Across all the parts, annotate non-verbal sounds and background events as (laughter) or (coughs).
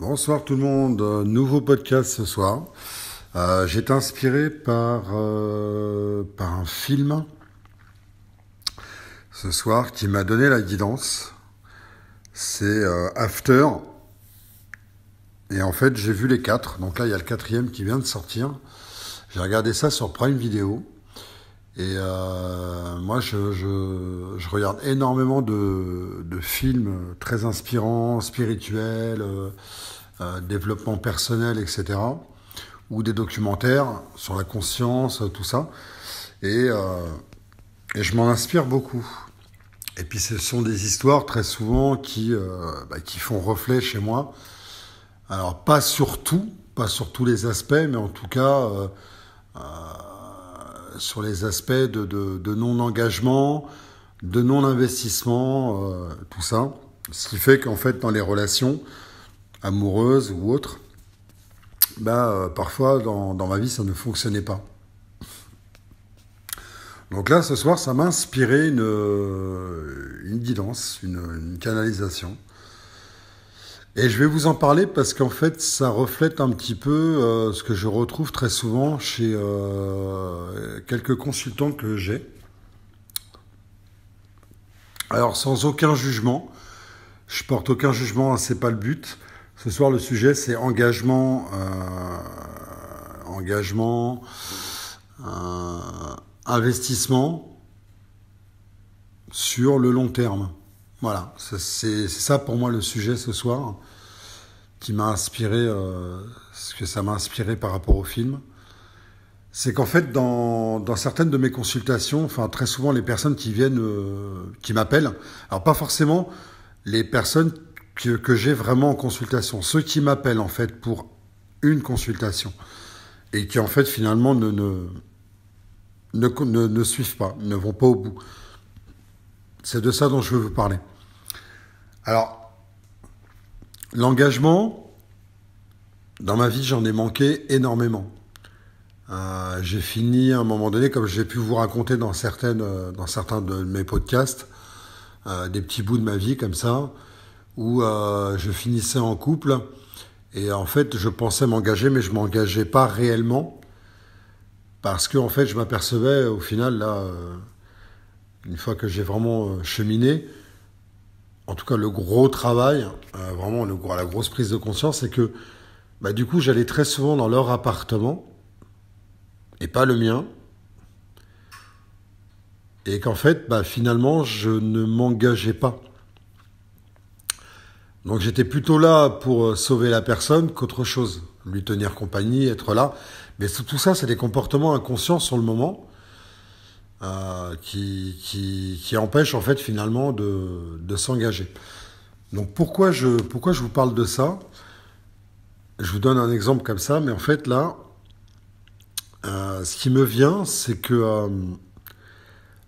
Bonsoir tout le monde, euh, nouveau podcast ce soir. Euh, j'ai été inspiré par, euh, par un film ce soir qui m'a donné la guidance. C'est After. Et en fait, j'ai vu les quatre. Donc là, il y a le quatrième qui vient de sortir. J'ai regardé ça sur Prime Video. Et euh, moi, je, regarde énormément de, films très inspirants, spirituels, euh, euh, développement personnel, etc. Ou des documentaires sur la conscience, tout ça. Et, je m'en inspire beaucoup. Et puis ce sont des histoires très souvent qui, bah, qui font reflet chez moi. Alors pas sur tout, pas sur tous les aspects, mais en tout cas, sur les aspects de, non-engagement, de non-investissement, euh, tout ça. Ce qui fait qu'en fait, dans les relations amoureuses ou autres, bah, euh, parfois, dans, ma vie, ça ne fonctionnait pas. Donc là, ce soir, ça m'a inspiré une, euh, une guidance, une canalisation. Et je vais vous en parler parce qu'en fait, ça reflète un petit peu euh, ce que je retrouve très souvent chez euh, quelques consultants que j'ai. Alors, sans aucun jugement, je porte aucun jugement, hein, c'est pas le but. Ce soir, le sujet, c'est engagement, euh, engagement, investissement sur le long terme. Voilà, c'est ça pour moi le sujet ce soir qui m'a inspiré, euh, ce que ça m'a inspiré par rapport au film. C'est qu'en fait, dans, certaines de mes consultations, enfin très souvent les personnes qui viennent, euh, qui m'appellent, alors pas forcément les personnes que, j'ai vraiment en consultation, ceux qui m'appellent en fait pour une consultation et qui en fait finalement ne, ne suivent pas, ne vont pas au bout. C'est de ça dont je veux vous parler. Alors, l'engagement, dans ma vie, j'en ai manqué énormément. Euh, j'ai fini à un moment donné, comme j'ai pu vous raconter dans, certaines, euh, dans certains de mes podcasts, euh, des petits bouts de ma vie comme ça, où je finissais en couple. Et en fait, je pensais m'engager, mais je m'engageais pas réellement. Parce que, en fait, je m'apercevais au final, là, une fois que j'ai vraiment euh, cheminé, en tout cas le gros travail, euh, vraiment le, la grosse prise de conscience, c'est que bah, du coup j'allais très souvent dans leur appartement, et pas le mien, et qu'en fait bah, finalement je ne m'engageais pas. Donc j'étais plutôt là pour euh, sauver la personne qu'autre chose, lui tenir compagnie, être là. Mais tout ça, c'est des comportements inconscients sur le moment euh, qui, qui, empêche en fait finalement de, de s'engager. Donc pourquoi je, pourquoi je vous parle de ça Je vous donne un exemple comme ça, mais en fait là, euh, ce qui me vient, c'est que euh,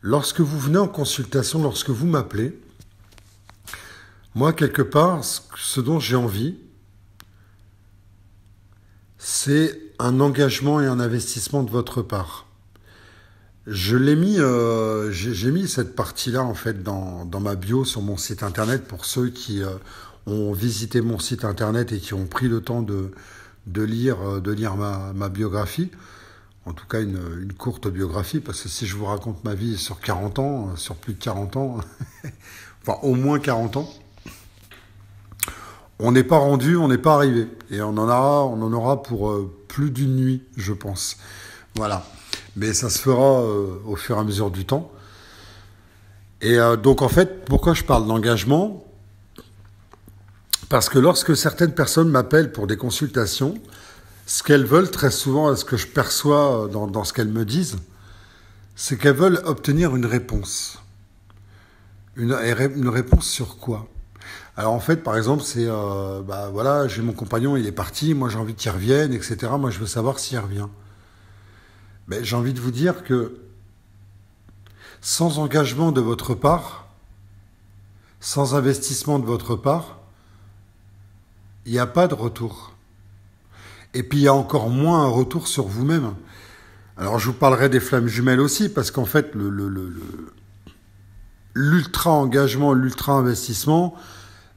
lorsque vous venez en consultation, lorsque vous m'appelez, moi quelque part, ce dont j'ai envie, c'est un engagement et un investissement de votre part. Je l'ai mis, euh, j'ai mis cette partie-là en fait dans, ma bio sur mon site internet pour ceux qui euh, ont visité mon site internet et qui ont pris le temps de, lire, de lire euh, ma, biographie. En tout cas, une, courte biographie, parce que si je vous raconte ma vie sur 40 ans, sur plus de 40 ans, (laughs) enfin au moins 40 ans, on n'est pas rendu, on n'est pas arrivé. Et on en, aura, on en aura pour plus d'une nuit, je pense. Voilà mais ça se fera euh, au fur et à mesure du temps. Et euh, donc en fait, pourquoi je parle d'engagement Parce que lorsque certaines personnes m'appellent pour des consultations, ce qu'elles veulent très souvent, ce que je perçois euh, dans, ce qu'elles me disent, c'est qu'elles veulent obtenir une réponse. Une, réponse sur quoi alors en fait, par exemple, c'est bah voilà, j'ai mon compagnon, il est parti, moi j'ai envie qu'il revienne, etc. Moi je veux savoir s'il revient j'ai envie de vous dire que sans engagement de votre part, sans investissement de votre part, il n'y a pas de retour. Et puis il y a encore moins un retour sur vous-même. Alors je vous parlerai des flammes jumelles aussi, parce qu'en fait, l'ultra-engagement, l'ultra-investissement,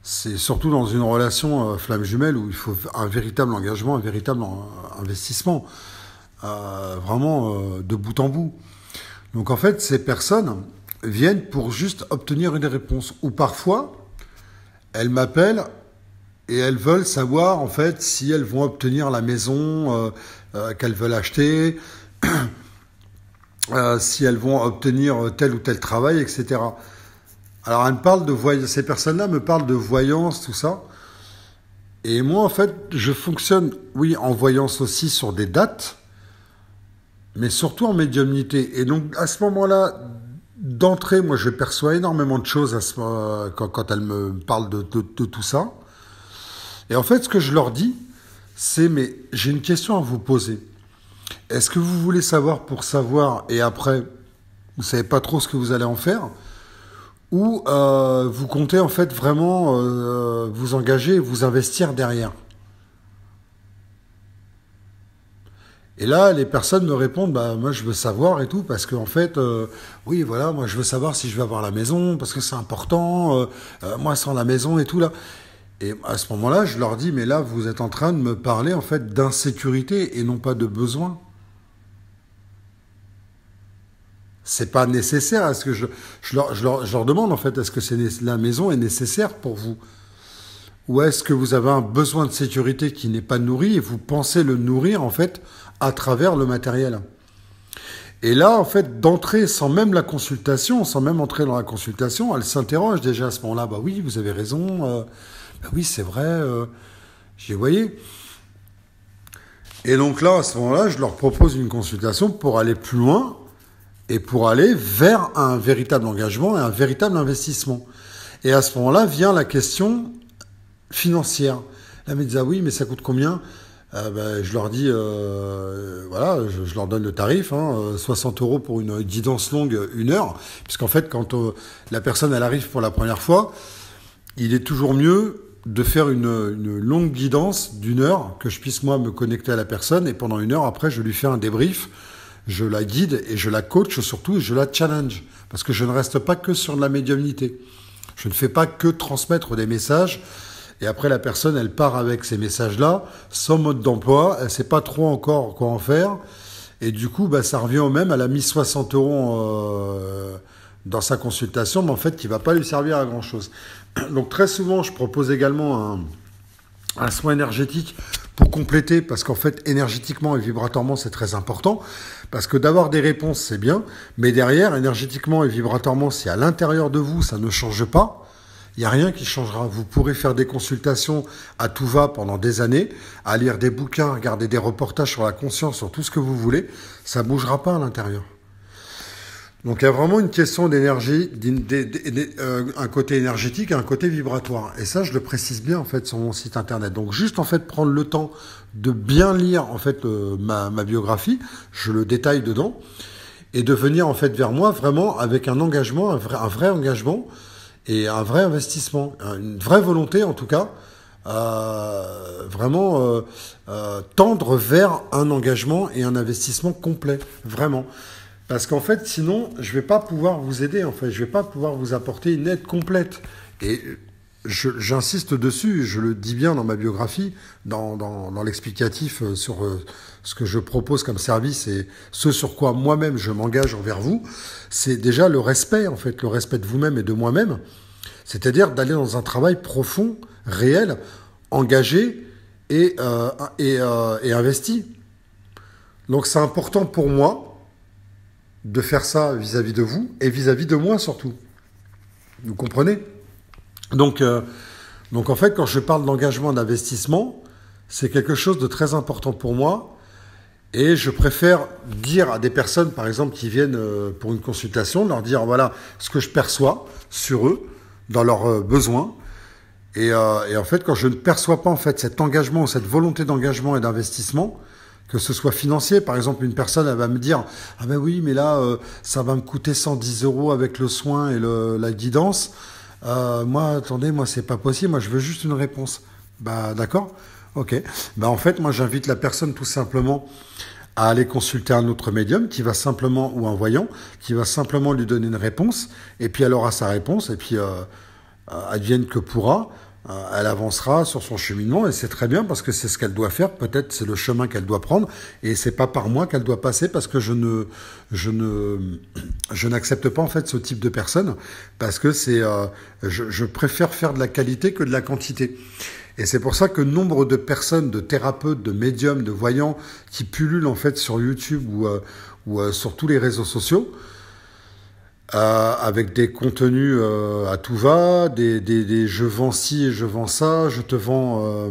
c'est surtout dans une relation euh, flamme jumelle où il faut un véritable engagement, un véritable investissement vraiment euh, de bout en bout. Donc en fait, ces personnes viennent pour juste obtenir une réponse. Ou parfois, elles m'appellent et elles veulent savoir en fait si elles vont obtenir la maison euh, euh, qu'elles veulent acheter, (clears throat) si elles vont obtenir tel ou tel travail, etc. Alors elles me parlent de voyance ces personnes-là me parlent de voyance, tout ça. Et moi, en fait, je fonctionne, oui, en voyance aussi sur des dates, mais surtout en médiumnité. Et donc à ce moment-là, d'entrée, moi je perçois énormément de choses à ce, quand, quand, elle me parle de, tout ça. Et en fait, ce que je leur dis, c'est mais j'ai une question à vous poser. Est-ce que vous voulez savoir pour savoir et après, vous savez pas trop ce que vous allez en faire ou euh, vous comptez en fait vraiment euh, vous engager vous investir derrière Et là, les personnes me répondent, bah, moi, je veux savoir et tout, parce qu'en en fait, euh, oui, voilà, moi, je veux savoir si je vais avoir la maison, parce que c'est important, euh, euh, moi, sans la maison et tout, là. Et à ce moment-là, je leur dis, mais là, vous êtes en train de me parler, en fait, d'insécurité et non pas de besoin. C'est pas nécessaire. Est-ce que je, je, leur, je, leur, demande, en fait, est-ce que c'est la maison est nécessaire pour vous? Ou est-ce que vous avez un besoin de sécurité qui n'est pas nourri et vous pensez le nourrir, en fait, à travers le matériel. Et là, en fait, d'entrer sans même la consultation, sans même entrer dans la consultation, elle s'interroge déjà à ce moment-là. Bah oui, vous avez raison. Euh, bah oui, c'est vrai. Euh. J'y voyais. Et donc là, à ce moment-là, je leur propose une consultation pour aller plus loin et pour aller vers un véritable engagement et un véritable investissement. Et à ce moment-là vient la question financière. La me dit, ah oui, mais ça coûte combien euh, ben, je leur dis, euh, voilà, je, leur donne le tarif, 60 hein, euh, euros pour une guidance longue, une heure, puisqu'en fait, quand la personne arrive pour la première fois, il est toujours mieux de faire une, une longue guidance d'une heure, que je puisse moi me connecter à la personne, et pendant une heure après, je lui fais un débrief, je la guide et je la coach, surtout, et je la challenge, parce que je ne reste pas que sur de la médiumnité. Je ne fais pas que transmettre des messages et après, la personne, elle part avec ces messages-là, sans mode d'emploi, elle sait pas trop encore quoi en faire. Et du coup, bah, ça revient au même, à la mis 60 euros euh, dans sa consultation, mais en fait, qui va pas lui servir à grand-chose. (clears throat) Donc très souvent, je propose également un, un soin énergétique pour compléter, parce qu'en fait, énergétiquement et vibratoirement, c'est très important, parce que d'avoir des réponses, c'est bien, mais derrière, énergétiquement et vibratoirement, si à l'intérieur de vous, ça ne change pas. Il n'y a rien qui changera. Vous pourrez faire des consultations à tout va pendant des années, à lire des bouquins, regarder des reportages sur la conscience, sur tout ce que vous voulez. Ça ne bougera pas à l'intérieur. Donc il y a vraiment une question d'énergie, euh, un côté énergétique et un côté vibratoire. Et ça, je le précise bien en fait sur mon site internet. Donc juste en fait prendre le temps de bien lire en fait ma, biographie, je le détaille dedans, et de venir en fait vers moi vraiment avec un engagement, un vrai engagement et un vrai investissement, une vraie volonté en tout cas, euh, vraiment euh, euh, tendre vers un engagement et un investissement complet, vraiment. Parce qu'en fait, sinon, je ne vais pas pouvoir vous aider, en fait, je vais pas pouvoir vous apporter une aide complète. Et j'insiste dessus, je le dis bien dans ma biographie, dans, dans, dans l'explicatif sur ce que je propose comme service et ce sur quoi moi-même je m'engage envers vous, c'est déjà le respect, en fait, le respect de vous-même et de moi-même. C'est-à-dire d'aller dans un travail profond, réel, engagé et, euh, euh, et, investi. Donc c'est important pour moi de faire ça vis-à-vis de vous et vis-à-vis de moi surtout. Vous comprenez donc, euh, donc en fait, quand je parle d'engagement d'investissement, c'est quelque chose de très important pour moi. Et je préfère dire à des personnes, par exemple, qui viennent pour une consultation, leur dire, voilà, ce que je perçois sur eux, dans leurs euh, besoins. Et, euh, et, en fait, quand je ne perçois pas en fait cet engagement, cette volonté d'engagement et d'investissement, que ce soit financier, par exemple, une personne elle va me dire ah ben oui, mais là euh, ça va me coûter 110 euros avec le soin et le, la guidance. moi, attendez, moi c'est pas possible. Moi, je veux juste une réponse. Bah d'accord, ok. Bah en fait, moi j'invite la personne tout simplement à aller consulter un autre médium qui va simplement, ou un voyant, qui va simplement lui donner une réponse, et puis alors à sa réponse, et puis euh, euh advienne que pourra, euh, elle avancera sur son cheminement, et c'est très bien parce que c'est ce qu'elle doit faire, peut-être c'est le chemin qu'elle doit prendre, et c'est pas par moi qu'elle doit passer parce que je ne, je ne, je n'accepte pas en fait ce type de personne, parce que c'est, euh, je, je, préfère faire de la qualité que de la quantité. Et c'est pour ça que nombre de personnes, de thérapeutes, de médiums, de voyants qui pullulent en fait sur YouTube ou, euh, euh, sur tous les réseaux sociaux, euh, avec des contenus à tout va, des, je vends ci et je vends ça, je te vends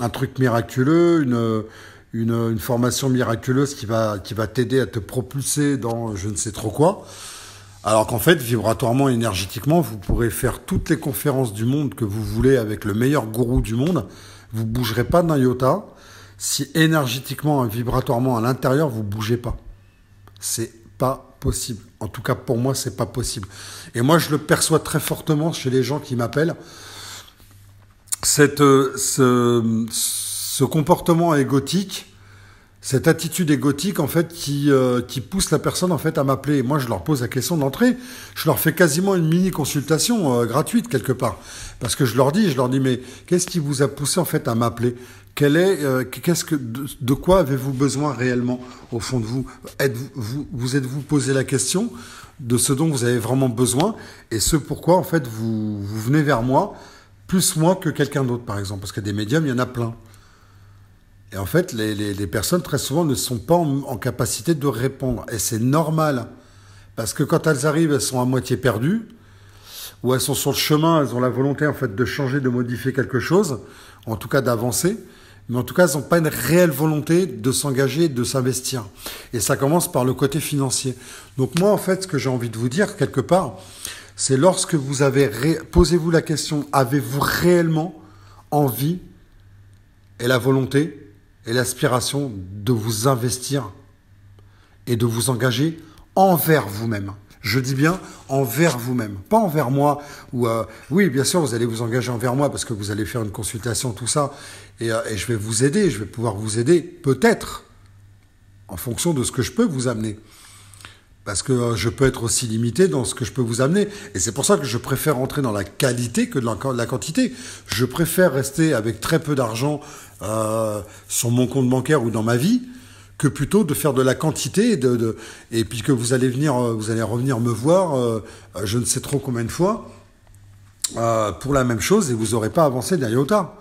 un truc miraculeux, une, une, une, formation miraculeuse qui va, qui va t'aider à te propulser dans je ne sais trop quoi. Alors qu'en fait, vibratoirement, énergétiquement, vous pourrez faire toutes les conférences du monde que vous voulez avec le meilleur gourou du monde. Vous bougerez pas d'un iota si énergétiquement vibratoirement à l'intérieur, vous bougez pas. C'est pas possible. En tout cas, pour moi, c'est pas possible. Et moi, je le perçois très fortement chez les gens qui m'appellent. Cette, euh, ce, ce comportement égotique cette attitude égotique en fait qui, euh, qui pousse la personne en fait à m'appeler. Moi, je leur pose la question d'entrée, je leur fais quasiment une mini consultation euh, gratuite quelque part, parce que je leur dis, je leur dis mais qu'est-ce qui vous a poussé en fait à m'appeler Quel est, euh, qu'est-ce que, de, quoi avez-vous besoin réellement au fond de vous Êtes-vous, vous, vous êtes vous posé la question de ce dont vous avez vraiment besoin et ce pourquoi en fait vous, vous venez vers moi plus moi que quelqu'un d'autre par exemple, parce qu'il y a des médiums, il y en a plein. Et en fait, les, les, les, personnes très souvent ne sont pas en, capacité de répondre. Et c'est normal. Parce que quand elles arrivent, elles sont à moitié perdues, ou elles sont sur le chemin, elles ont la volonté en fait de changer, de modifier quelque chose, en tout cas d'avancer. Mais en tout cas, elles n'ont pas une réelle volonté de s'engager, de s'investir. Et ça commence par le côté financier. Donc moi, en fait, ce que j'ai envie de vous dire, quelque part, c'est lorsque vous avez... Posez-vous la question, avez-vous réellement envie et la volonté et l'aspiration de vous investir et de vous engager envers vous-même. Je dis bien envers vous-même, pas envers moi. Ou euh, oui, bien sûr, vous allez vous engager envers moi parce que vous allez faire une consultation, tout ça, euh, et je vais vous aider, je vais pouvoir vous aider, peut-être, en fonction de ce que je peux vous amener parce que euh, je peux être aussi limité dans ce que je peux vous amener. Et c'est pour ça que je préfère entrer dans la qualité que de la, quantité. Je préfère rester avec très peu d'argent euh, sur mon compte bancaire ou dans ma vie que plutôt de faire de la quantité et, puis que vous allez venir, euh, vous allez revenir me voir, je ne sais trop combien de fois, pour la même chose et vous n'aurez pas avancé d'un iota.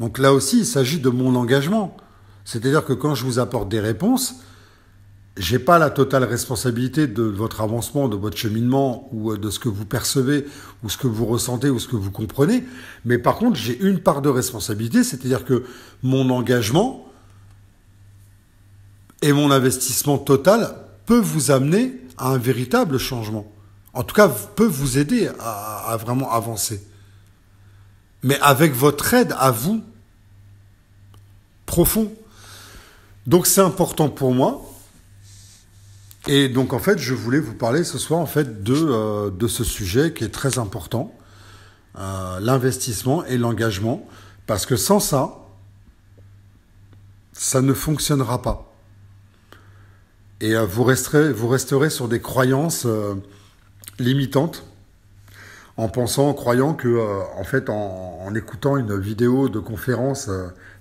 Donc là aussi, il s'agit de mon engagement. C'est-à-dire que quand je vous apporte des réponses, j'ai pas la totale responsabilité de votre avancement, de votre cheminement ou euh, de ce que vous percevez ou ce que vous ressentez ou ce que vous comprenez. Mais par contre, j'ai une part de responsabilité, c'est-à-dire que mon engagement et mon investissement total peut vous amener à un véritable changement. En tout cas, peut vous aider à, à vraiment avancer. Mais avec votre aide à vous, profond. Donc c'est important pour moi et donc en fait, je voulais vous parler ce soir en fait de, euh, ce sujet qui est très important, euh, l'investissement et l'engagement, parce que sans ça, ça ne fonctionnera pas. Et euh, vous, resterez, sur des croyances limitantes en pensant, en croyant que, en fait, en, écoutant une vidéo de conférence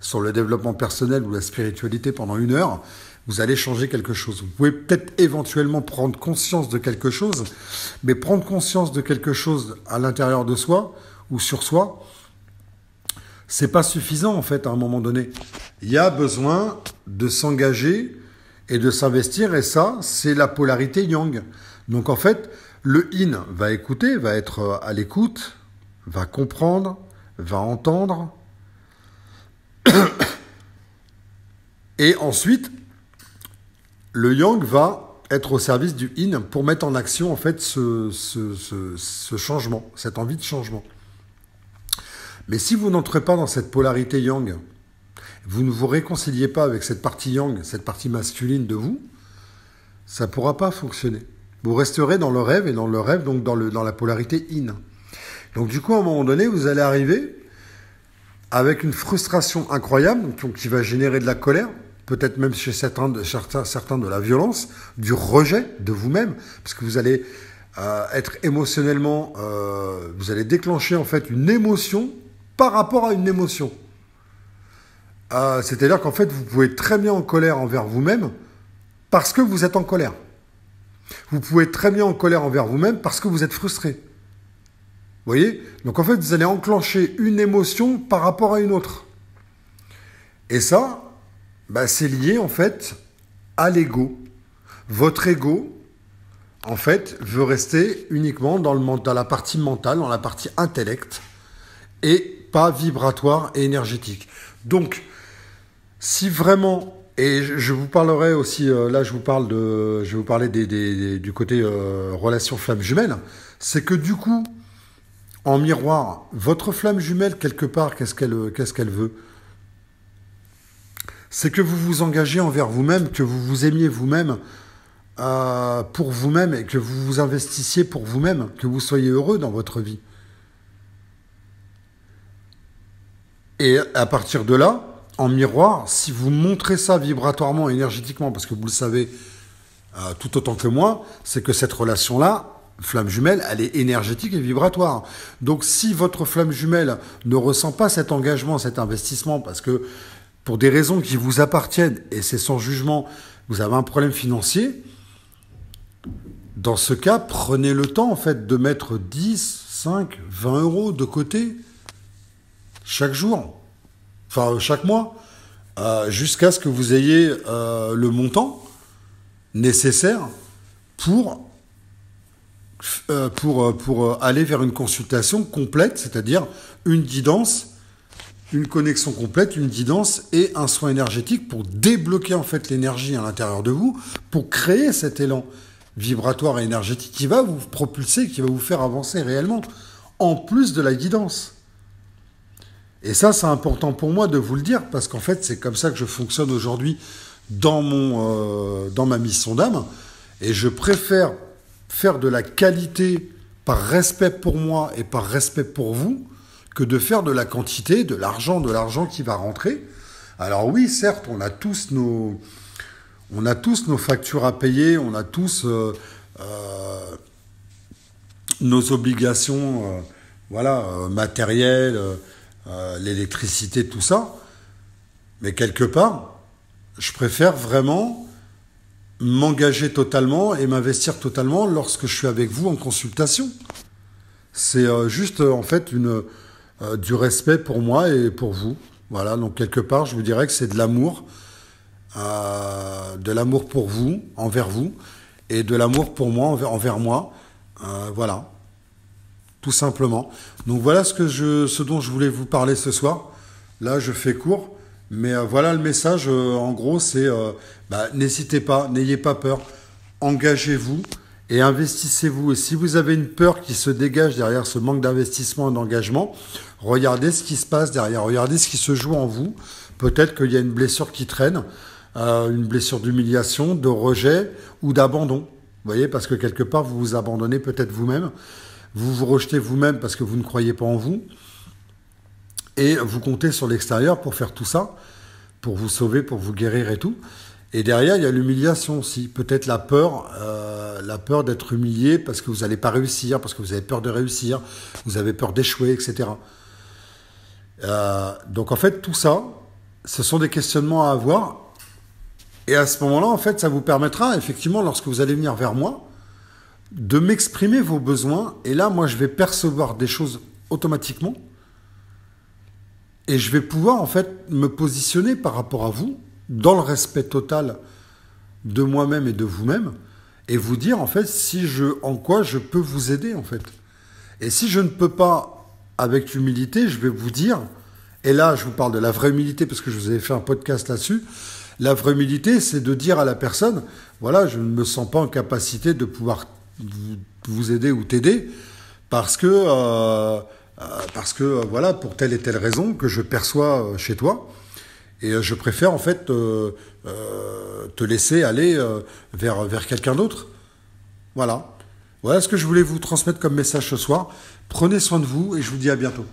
sur le développement personnel ou la spiritualité pendant une heure, vous allez changer quelque chose. Vous pouvez peut-être éventuellement prendre conscience de quelque chose, mais prendre conscience de quelque chose à l'intérieur de soi ou sur soi, c'est pas suffisant en fait à un moment donné. Il y a besoin de s'engager et de s'investir et ça, c'est la polarité yang. Donc en fait, le yin va écouter, va être à l'écoute, va comprendre, va entendre. (coughs) Et ensuite, le yang va être au service du yin pour mettre en action en fait ce, changement, cette envie de changement. Mais si vous n'entrez pas dans cette polarité yang, vous ne vous réconciliez pas avec cette partie yang, cette partie masculine de vous, ça ne pourra pas fonctionner. Vous resterez dans le rêve et dans le rêve, donc dans, le, dans la polarité yin. Donc du coup, à un moment donné, vous allez arriver avec une frustration incroyable, donc qui va générer de la colère, peut-être même chez certains de, la violence, du rejet de vous-même, parce que vous allez euh, être émotionnellement, euh, vous allez déclencher en fait une émotion par rapport à une émotion. Euh, c'est-à-dire qu'en fait, vous pouvez être très bien en colère envers vous-même parce que vous êtes en colère. Vous pouvez être très bien en colère envers vous-même parce que vous êtes frustré. Vous voyez Donc en fait, vous allez enclencher une émotion par rapport à une autre. Et ça, bah, c'est lié en fait à l'ego. Votre ego, en fait, veut rester uniquement dans, le, dans la partie mentale, dans la partie intellect, et pas vibratoire et énergétique. Donc, si vraiment, et je vous parlerai aussi, euh, là je vous parle de, je vais vous parler des, du côté euh, relation flamme jumelle, c'est que du coup, en miroir, votre flamme jumelle, quelque part, qu'est-ce qu'elle qu'est-ce qu'elle veut c'est que vous vous engagez envers vous-même, que vous vous aimiez vous-même, euh, pour vous-même, et que vous vous investissiez pour vous-même, que vous soyez heureux dans votre vie. Et à partir de là, en miroir, si vous montrez ça vibratoirement, énergétiquement, parce que vous le savez euh, tout autant que moi, c'est que cette relation-là, flamme jumelle, elle est énergétique et vibratoire. Donc si votre flamme jumelle ne ressent pas cet engagement, cet investissement, parce que pour des raisons qui vous appartiennent, et c'est sans jugement, vous avez un problème financier, dans ce cas, prenez le temps en fait de mettre 10, 5, 20 euros de côté chaque jour, enfin chaque mois, euh, jusqu'à ce que vous ayez euh, le montant nécessaire pour, euh, pour, pour aller vers une consultation complète, c'est-à-dire une guidance une connexion complète, une guidance et un soin énergétique pour débloquer en fait l'énergie à l'intérieur de vous, pour créer cet élan vibratoire et énergétique qui va vous propulser, qui va vous faire avancer réellement, en plus de la guidance. Et ça, c'est important pour moi de vous le dire, parce qu'en fait, c'est comme ça que je fonctionne aujourd'hui dans, euh, dans ma mission d'âme. Et je préfère faire de la qualité par respect pour moi et par respect pour vous, de faire de la quantité, de l'argent, de l'argent qui va rentrer. Alors oui, certes, on a tous nos, on a tous nos factures à payer, on a tous euh, euh, nos obligations, euh, voilà, matérielles, l'électricité, tout ça. Mais quelque part, je préfère vraiment m'engager totalement et m'investir totalement lorsque je suis avec vous en consultation. C'est juste en fait une, euh, du respect pour moi et pour vous. Voilà, donc quelque part, je vous dirais que c'est de l'amour, euh, de l'amour pour vous, envers vous, et de l'amour pour moi, envers, moi. Euh, voilà, tout simplement. Donc voilà ce, que je, ce dont je voulais vous parler ce soir. Là, je fais court, mais voilà le message. en gros, c'est bah, n'hésitez pas, n'ayez pas peur, engagez-vous et investissez-vous. Et si vous avez une peur qui se dégage derrière ce manque d'investissement et d'engagement, regardez ce qui se passe derrière, regardez ce qui se joue en vous. Peut-être qu'il y a une blessure qui traîne, euh, une blessure d'humiliation, de rejet ou d'abandon. Vous voyez, parce que quelque part, vous vous abandonnez peut-être vous-même, vous vous rejetez vous-même parce que vous ne croyez pas en vous, et vous comptez sur l'extérieur pour faire tout ça, pour vous sauver, pour vous guérir et tout. Et derrière, il y a l'humiliation aussi, peut-être la peur, euh, la peur d'être humilié parce que vous n'allez pas réussir, parce que vous avez peur de réussir, vous avez peur d'échouer, etc. Euh, donc en fait, tout ça, ce sont des questionnements à avoir. Et à ce moment-là, en fait, ça vous permettra, effectivement, lorsque vous allez venir vers moi, de m'exprimer vos besoins. Et là, moi, je vais percevoir des choses automatiquement. Et je vais pouvoir, en fait, me positionner par rapport à vous dans le respect total de moi-même et de vous-même, et vous dire en fait si je, en quoi je peux vous aider en fait. Et si je ne peux pas, avec humilité, je vais vous dire, et là je vous parle de la vraie humilité parce que je vous avais fait un podcast là-dessus, la vraie humilité c'est de dire à la personne, voilà, je ne me sens pas en capacité de pouvoir vous aider ou t'aider parce que, euh, euh, parce que voilà, pour telle et telle raison que je perçois euh, chez toi. Et euh, je préfère en fait euh, euh, te laisser aller vers, vers quelqu'un d'autre. Voilà. Voilà ce que je voulais vous transmettre comme message ce soir. Prenez soin de vous et je vous dis à bientôt.